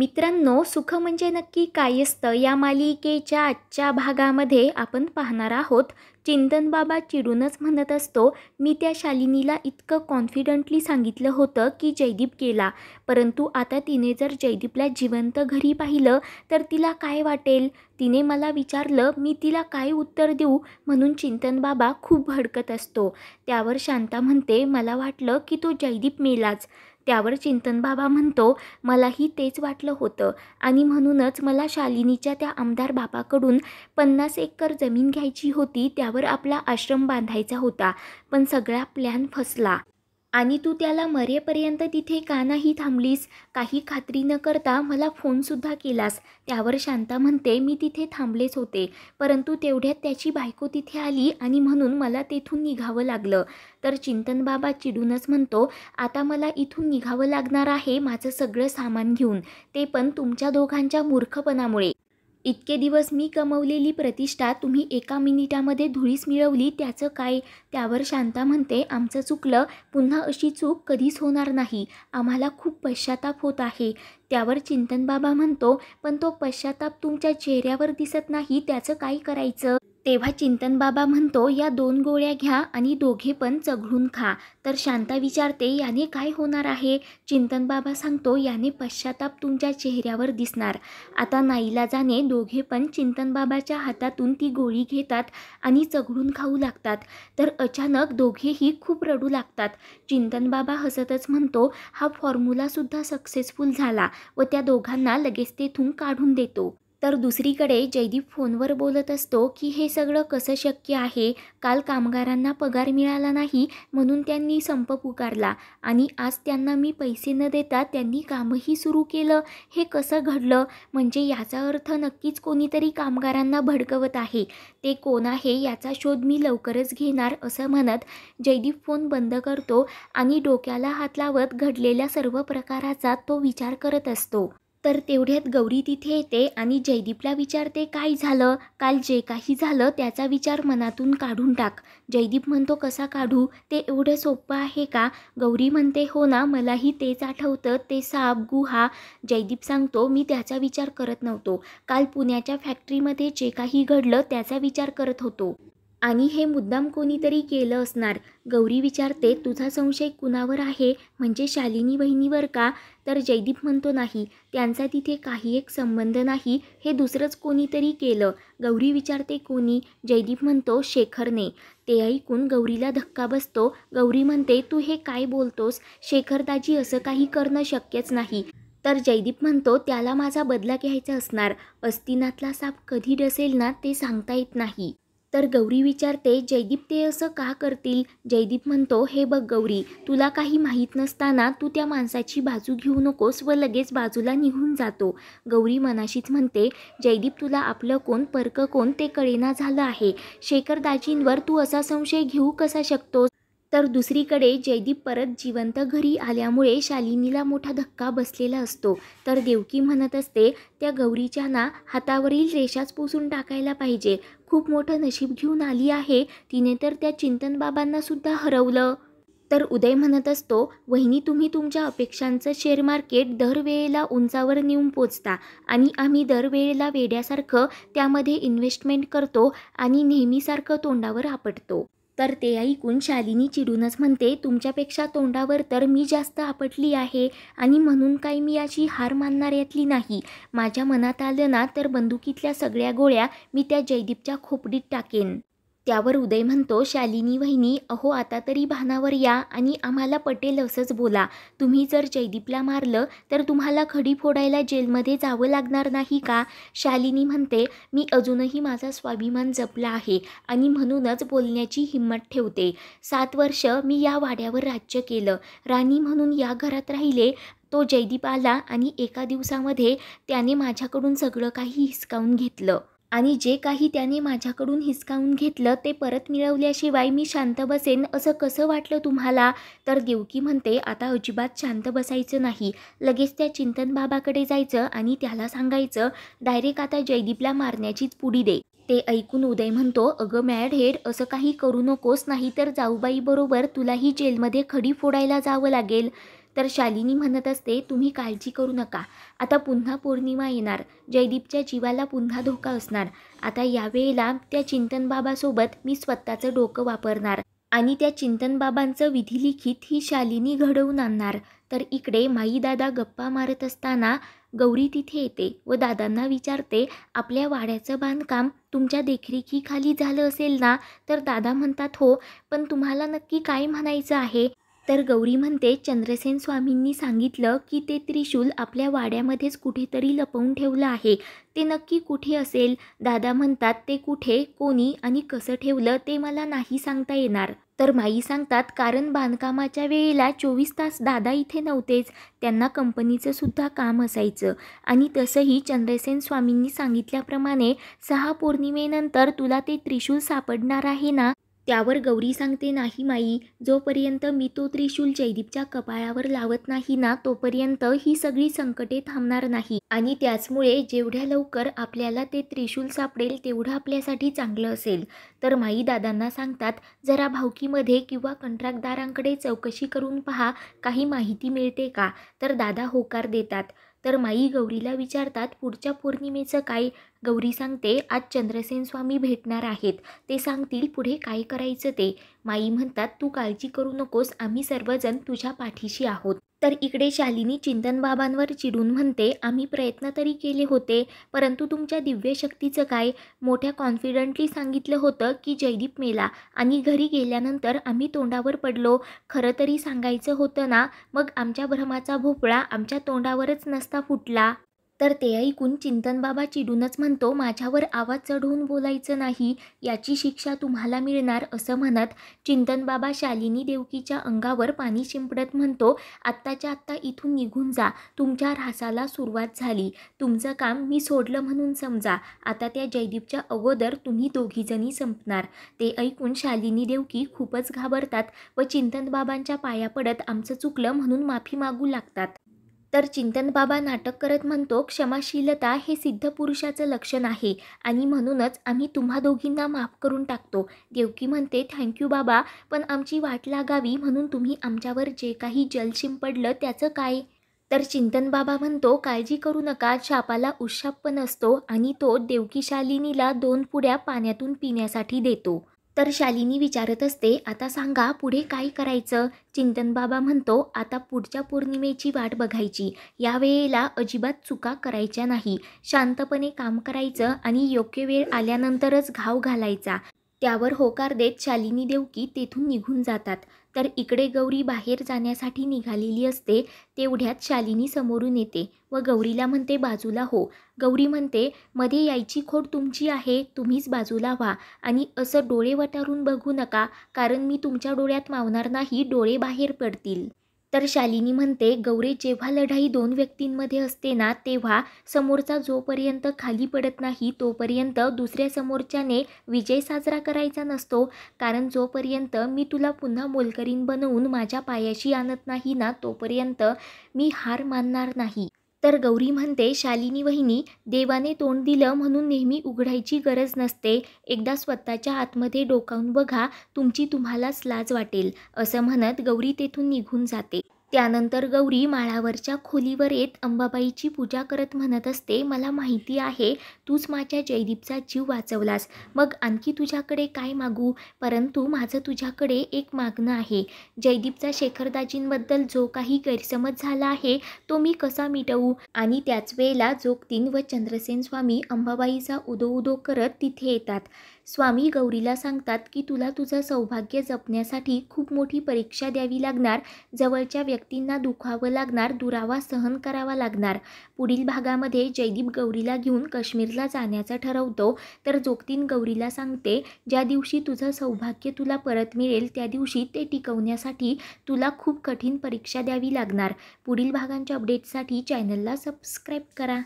मित्रांनो सुख म्हणजे नक्की काय असतं या मालिकेच्या आजच्या भागामध्ये आपण पाहणार आहोत चिंतन बाबा चिडूनच म्हणत असतो मी त्या शालिनीला इतकं कॉन्फिडंटली सांगितलं होतं की जयदीप गेला परंतु आता तिने जर जयदीपला जिवंत घरी पाहिलं तर तिला काय वाटेल तिने मला विचारलं मी तिला काय उत्तर देऊ म्हणून चिंतन बाबा खूप भडकत असतो त्यावर शांता म्हणते मला वाटलं की तो जयदीप मेलाच त्यावर चिंतन बाबा म्हणतो मलाही तेच वाटलं होतं आणि म्हणूनच मला शालिनीच्या त्या आमदार बाबाकडून पन्नास एकर जमीन घ्यायची होती त्यावर आपला आश्रम बांधायचा होता पण सगळा प्लॅन फसला आणि तू त्याला मरेपर्यंत तिथे का नाही थांबलीस काही खात्री न करता मला फोनसुद्धा केलास त्यावर शांता म्हणते मी तिथे थांबलेच होते परंतु तेवढ्यात त्याची बायको तिथे आली आणि म्हणून मला तेथून निघावं लागलं तर चिंतन बाबा चिडूनच म्हणतो आता मला इथून निघावं लागणार आहे माझं सगळं सामान घेऊन ते पण तुमच्या दोघांच्या मूर्खपणामुळे इतके दिवस मी कमवलेली प्रतिष्ठा तुम्ही एका मिनिटामध्ये धुळीस मिळवली त्याचं काय त्यावर शांता म्हणते आमचं चुकलं पुन्हा अशी चूक कधीच होणार नाही आम्हाला खूप पश्चाताप होत आहे त्यावर चिंतन बाबा म्हणतो पण तो पश्चाताप तुमच्या चेहऱ्यावर दिसत नाही त्याचं काय करायचं तेव्हा चिंतन बाबा म्हणतो या दोन गोळ्या घ्या आणि दोघे पण चघळून खा तर शांता विचारते याने काय होणार आहे चिंतन बाबा सांगतो याने पश्चाताप तुमच्या चेहऱ्यावर दिसणार आता नाईला जाणे दोघे पण चिंतन बाबाच्या हातातून ती गोळी घेतात आणि चघळून खाऊ लागतात तर अचानक दोघेही खूप रडू लागतात चिंतन बाबा हसतच म्हणतो हा फॉर्म्युलासुद्धा सक्सेसफुल झाला व त्या दोघांना लगेच तेथून काढून देतो तर दुसरीकडे जयदीप फोनवर बोलत असतो की हे सगळं कसं शक्य आहे काल कामगारांना पगार मिळाला नाही म्हणून त्यांनी संप पुकारला आणि आज त्यांना मी पैसे न देता त्यांनी कामही सुरू केलं हे कसं घडलं म्हणजे याचा अर्थ नक्कीच कोणीतरी कामगारांना भडकवत आहे ते कोण आहे याचा शोध मी लवकरच घेणार असं म्हणत जयदीप फोन बंद करतो आणि डोक्याला हात लावत घडलेल्या सर्व प्रकाराचा तो विचार करत असतो तर तेवढ्यात गौरी तिथे येते आणि जयदीपला विचारते काय झालं काल जे काही झालं त्याचा विचार मनातून काढून टाक जयदीप म्हणतो कसा काढू ते एवढं सोपं आहे का गौरी म्हणते हो ना मलाही तेच आठवतं ते साप गुहा जयदीप सांगतो मी त्याचा विचार करत नव्हतो काल पुण्याच्या फॅक्टरीमध्ये जे काही घडलं त्याचा विचार करत होतो आणि हे मुद्दाम कोणीतरी केलं असणार गौरी विचारते तुझा संशय कुणावर आहे म्हणजे शालिनी वहिनीवर का तर जयदीप म्हणतो नाही त्यांचा तिथे काही एक संबंध नाही हे दुसरंच कोणीतरी केलं गौरी विचारते कोणी जयदीप म्हणतो शेखरने ते ऐकून गौरीला धक्का बसतो गौरी म्हणते तू हे काय बोलतोस शेखरदाजी असं काही करणं शक्यच नाही तर जयदीप म्हणतो त्याला माझा बदला घ्यायचा असणार अस्तिनातला साप कधी डसेल ना ते सांगता येत नाही तर गौरी विचारते जयदीप ते असं का करतील जयदीप म्हणतो हे बघ गौरी तुला काही माहीत नसताना तू त्या माणसाची बाजू घेऊ नकोस व लगेच बाजूला निघून जातो गौरी मनाशीच म्हणते जयदीप तुला आपलं कोण परक कोण ते कळेना झालं आहे शेखरदाजींवर तू असा संशय घेऊ कसा शकतोस तर दुसरीकडे जयदीप परत जिवंत घरी आल्यामुळे शालिनीला मोठा धक्का बसलेला असतो तर देवकी म्हणत असते त्या गौरीच्या ना हातावरील रेषाच पोसून टाकायला पाहिजे खूप मोठं नशीब घेऊन आली आहे तिने तर त्या चिंतनबाबांनासुद्धा हरवलं तर उदय म्हणत असतो वहिनी तुम्ही तुमच्या अपेक्षांचं शेअर मार्केट दरवेळेला उंचावर नेऊन पोचता आणि आम्ही दरवेळेला वेड्यासारखं त्यामध्ये इन्व्हेस्टमेंट करतो आणि नेहमीसारखं तोंडावर आपटतो तर ते ऐकून शालिनी चिडूनच म्हणते तुमच्यापेक्षा तोंडावर तर मी जास्त आपटली आहे आणि म्हणून काय मी अशी हार मानणार यातली नाही माझ्या मनात आलं ना तर बंदुकीतल्या सगळ्या गोळ्या मी त्या जयदीपच्या खोपडीत टाकेन त्यावर उदय म्हणतो शालिनी वहिनी अहो आता तरी भानावर या आणि आम्हाला पटेल असंच बोला तुम्ही जर जयदीपला मारलं तर तुम्हाला खडी फोडायला जेलमध्ये जावं लागणार नाही का शालिनी म्हणते मी अजूनही माझा स्वाभिमान जपला आहे आणि म्हणूनच बोलण्याची हिंमत ठेवते सात वर्ष मी या वाड्यावर राज्य केलं राणी म्हणून या घरात राहिले तो जयदीप आला आणि एका दिवसामध्ये त्याने माझ्याकडून सगळं काही हिसकावून घेतलं आणि जे काही त्याने माझ्याकडून हिसकावून घेतलं ते परत मिळवल्याशिवाय मी शांत बसेन असं कसं वाटलं तुम्हाला तर देवकी म्हणते आता अजिबात शांत बसायचं नाही लगेच त्या चिंतन बाबाकडे जायचं आणि त्याला सांगायचं डायरेक्ट आता जयदीपला मारण्याचीच पुडी दे ते ऐकून उदय म्हणतो अगं मॅड हेड असं काही करू नकोस नाही तर जाऊबाईबरोबर तुलाही जेलमध्ये खडी फोडायला जावं लागेल तर शालिनी म्हणत असते तुम्ही काळजी करू नका आता पुन्हा पौर्णिमा येणार जयदीपच्या जीवाला पुन्हा धोका असणार आता यावेळेला त्या चिंतनबाबासोबत मी स्वतःचं डोकं वापरणार आणि त्या चिंतनबाबांचं बाबांचं विधिलिखित ही शालिनी घडवून आणणार तर इकडे माईदादा गप्पा मारत असताना गौरी तिथे येते व दादांना विचारते आपल्या वाड्याचं बांधकाम तुमच्या देखरेखीखाली झालं असेल ना तर दादा म्हणतात हो पण तुम्हाला नक्की काय म्हणायचं आहे तर गौरी म्हणते चंद्रसेन स्वामींनी सांगितलं की ते त्रिशूल आपल्या वाड्यामध्येच कुठेतरी लपवून ठेवलं आहे ते नक्की कुठे असेल दादा म्हणतात ते कुठे कोणी आणि कसं ठेवलं ते मला नाही सांगता येणार तर माई सांगतात कारण बांधकामाच्या वेळेला चोवीस तास दादा इथे नव्हतेच त्यांना कंपनीचं सुद्धा काम असायचं आणि तसंही चंद्रसेन स्वामींनी सांगितल्याप्रमाणे सहा पौर्णिमेनंतर तुला ते त्रिशूल सापडणार आहे ना त्यावर गौरी सांगते नाही माई जोपर्यंत मी तो त्रिशूल जयदीपच्या कपाळावर लावत नाही ना तोपर्यंत ही सगळी संकटे थांबणार नाही आणि त्याचमुळे जेवढ्या लवकर आपल्याला ते त्रिशूल सापडेल तेवढं आपल्यासाठी चांगलं असेल तर माई दादांना सांगतात जरा भावकीमध्ये किंवा कंत्राटदारांकडे चौकशी करून पहा काही माहिती मिळते का तर दादा होकार देतात तर माई गौरीला विचारतात पुढच्या पौर्णिमेचं काय गौरी सांगते आज चंद्रसेन स्वामी भेटणार आहेत ते सांगतील पुढे काय करायचं ते माई म्हणतात तू काळजी करू नकोस आम्ही सर्वजण तुझ्या पाठीशी आहोत तर इकडे शालिनी चिंतनबाबांवर चिडून म्हणते आम्ही प्रयत्न तरी केले होते परंतु तुमच्या दिव्य शक्तीचं काय मोठ्या कॉन्फिडंटली सांगितलं होतं की जयदीप मेला आणि घरी गेल्यानंतर आम्ही तोंडावर पडलो खरं तरी सांगायचं होतं ना मग आमच्या भ्रमाचा भोपळा आमच्या तोंडावरच नसता फुटला तर ते ऐकून चिंतनबाबा चिडूनच म्हणतो माझ्यावर आवाज चढवून बोलायचं नाही याची शिक्षा तुम्हाला मिळणार असं म्हणत चिंतनबाबा शालिनी देवकीच्या अंगावर पाणी शिंपडत म्हणतो आत्ताच्या आत्ता इथून निघून जा तुमच्या ऱ्हासाला सुरुवात झाली तुमचं काम मी सोडलं म्हणून समजा आता त्या जयदीपच्या अगोदर तुम्ही दोघीजणी संपणार ते ऐकून शालिनी देवकी खूपच घाबरतात व चिंतनबाबांच्या पाया पडत आमचं चुकलं म्हणून माफी मागू लागतात तर चिंतनबाबा नाटक करत म्हणतो क्षमाशीलता हे सिद्ध पुरुषाचं लक्षण आहे आणि म्हणूनच आम्ही तुम्हा दोघींना माफ करून टाकतो देवकी म्हणते थँक्यू बाबा पण आमची वाट लागावी म्हणून तुम्ही आमच्यावर जे काही जल शिंपडलं त्याचं काय तर चिंतन बाबा म्हणतो काळजी करू नका शापाला उशाप पण असतो आणि तो देवकीशालिनीला दोन पुड्या पाण्यातून पिण्यासाठी देतो तर शालिनी विचारत असते आता सांगा पुढे काय करायचं चिंतन बाबा म्हणतो आता पुढच्या पौर्णिमेची वाट बघायची यावेळेला अजिबात चुका करायच्या नाही शांतपणे काम करायचं आणि योग्य वेळ आल्यानंतरच घाव घालायचा त्यावर होकार देत शालिनी देवकी तेथून निघून जातात तर इकडे गौरी बाहेर जाण्यासाठी निघालेली असते तेवढ्यात शालिनी समोरून येते व गौरीला म्हणते बाजूला हो गौरी म्हणते मध्ये यायची खोड तुमची आहे तुम्हीच बाजूला व्हा आणि असं डोळे वटारून बघू नका कारण मी तुमच्या डोळ्यात मावणार नाही डोळे बाहेर पडतील तर शालिनी म्हणते गौरी जेव्हा लढाई दोन व्यक्तींमध्ये असते ना तेव्हा समोरचा जोपर्यंत खाली पडत नाही तोपर्यंत दुसऱ्या समोरच्याने विजय साजरा करायचा नसतो कारण जोपर्यंत मी तुला पुन्हा मोलकरीन बनवून माझ्या पायाशी आणत नाही ना तोपर्यंत मी हार मानणार नाही तर गौरी म्हणते शालिनी वहिनी देवाने तोंड दिलं म्हणून नेहमी उघडायची गरज नसते एकदा स्वतःच्या आतमध्ये डोकावून बघा तुमची तुम्हालाच लाज वाटेल असं म्हणत गौरी तेथून निघून जाते त्यानंतर गौरी माळावरच्या खोलीवर येत अंबाबाईची पूजा करत म्हणत असते मला माहिती आहे तूच माझ्या जयदीपचा जीव वाचवलास मग आणखी तुझ्याकडे काय मागू परंतु माझं तुझ्याकडे एक मागणं आहे जयदीपचा शेखरदाजींबद्दल जो काही गैरसमज झाला आहे तो मी कसा मिटवू आणि त्याच वेळेला जोगतीन व चंद्रसेन स्वामी अंबाबाईचा उदो उदो करत तिथे येतात स्वामी गौरीला सांगतात की तुला तुझं सौभाग्य जपण्यासाठी खूप मोठी परीक्षा द्यावी लागणार जवळच्या व्यक्तींना दुखावं लागणार दुरावा सहन करावा लागणार पुढील भागामध्ये जयदीप गौरीला घेऊन काश्मीरला जाण्याचं ठरवतो तर जोगतीन गौरीला सांगते ज्या दिवशी तुझं सौभाग्य तुला परत मिळेल त्या दिवशी ते टिकवण्यासाठी तुला खूप कठीण परीक्षा द्यावी लागणार पुढील भागांच्या अपडेटसाठी चॅनलला सबस्क्राईब करा